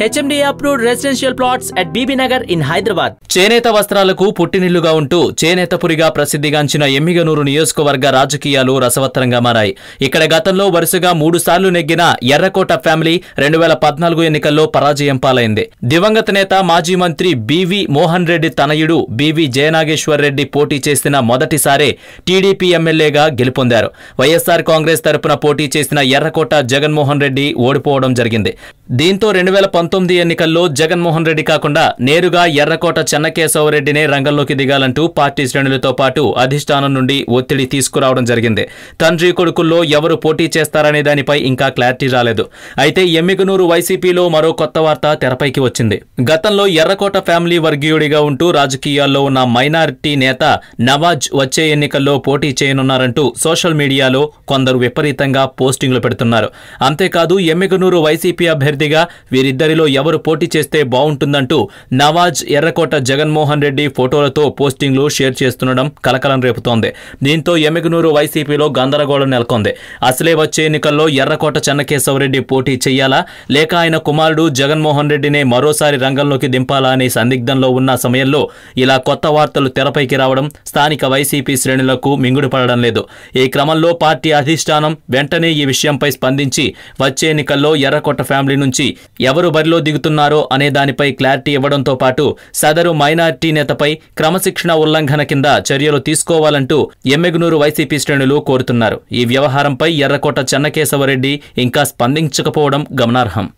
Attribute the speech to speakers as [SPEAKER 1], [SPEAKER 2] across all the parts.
[SPEAKER 1] HMD approved residential plots at Bibi Nagar in Hyderabad చేనేత వస్త్రాలకు పుట్టినిల్లుగా ఉంటూ చేనేతపురిగా ప్రసిద్ధిగాంచిన ఎమ్మిగనూరు నియోజకవర్గ రాజకీయాలు రసవత్తరంగా మారాయి ఇక్కడ గతంలో వరుసగా మూడు సార్లు నెగ్గిన ఎర్రకోట ఫ్యామిలీ రెండు వేల పద్నాలుగు ఎన్నికల్లో పరాజయం పాలైంది దివంగత నేత మాజీ మంత్రి బివి మోహన్ రెడ్డి తనయుడు బివి జయనాగేశ్వర్ రెడ్డి పోటీ చేసిన మొదటిసారే టీడీపీ ఎమ్మెల్యేగా గెలుపొందారు వైఎస్సార్ కాంగ్రెస్ తరపున పోటీ చేసిన ఎర్రకోట జగన్మోహన్ రెడ్డి ఓడిపోవడం జరిగింది దీంతో రెండు వేల పంతొమ్మిది ఎన్నికల్లో జగన్మోహన్ రెడ్డి కాకుండా నేరుగా ఎర్రకోట చెన్నకేశవరెడ్డినే రంగంలోకి దిగాలంటూ పార్టీ శ్రేణులతో పాటు అధిష్టానం నుండి ఒత్తిడి తీసుకురావడం జరిగింది తండ్రి కొడుకుల్లో ఎవరు పోటీ చేస్తారనే దానిపై ఇంకా క్లారిటీ రాలేదు అయితే ఎమ్మిగనూరు వైసీపీలో మరో కొత్త వార్త తెరపైకి వచ్చింది గతంలో ఎర్రకోట ఫ్యామిలీ వర్గీయుడిగా ఉంటూ రాజకీయాల్లో ఉన్న మైనారిటీ నేత నవాజ్ వచ్చే ఎన్నికల్లో పోటీ చేయనున్నారంటూ సోషల్ మీడియాలో కొందరు విపరీతంగా పోస్టింగ్లు పెడుతున్నారు అంతేకాదు ఎమ్మిగనూరు వైసీపీ అభ్యర్థిగా వీరిద్దరు కేటగిరీలో ఎవరు పోటీ చేస్తే బాగుంటుందంటూ నవాజ్ ఎర్రకోట జగన్మోహన్ రెడ్డి ఫోటోలతో పోస్టింగ్లు షేర్ చేస్తుండడం కలకలం రేపుతోంది దీంతో ఎమ్మిగనూరు వైసీపీలో గందరగోళం నెలకొంది అసలే వచ్చే ఎన్నికల్లో ఎర్రకోట చెన్నకేశవరెడ్డి పోటీ చేయాలా లేక ఆయన కుమారుడు జగన్మోహన్ రెడ్డినే మరోసారి రంగంలోకి దింపాలా అనే సందిగ్ధంలో ఉన్న సమయంలో ఇలా కొత్త వార్తలు తెరపైకి రావడం స్థానిక వైసీపీ శ్రేణులకు మింగుడుపడడం లేదు ఈ క్రమంలో పార్టీ అధిష్టానం వెంటనే ఈ విషయంపై స్పందించి వచ్చే ఎన్నికల్లో ఎర్రకోట ఫ్యామిలీ నుంచి ఎవరు బరిలో దిగుతున్నారో అనే దానిపై క్లారిటీ ఇవ్వడంతో పాటు సదరు మైనార్టీ నేతపై క్రమశిక్షణ ఉల్లంఘన కింద చర్యలు తీసుకోవాలంటూ ఎమ్మెగునూరు వైసీపీ శ్రేణులు కోరుతున్నారు ఈ వ్యవహారంపై ఎర్రకోట చెన్నకేశవరెడ్డి ఇంకా స్పందించకపోవడం గమనార్హం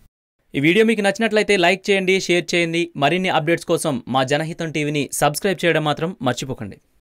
[SPEAKER 1] ఈ వీడియో మీకు నచ్చినట్లయితే లైక్ చేయండి షేర్ చేయండి మరిన్ని అప్డేట్స్ కోసం మా జనహితం టీవీని సబ్స్క్రైబ్ చేయడం మాత్రం మర్చిపోకండి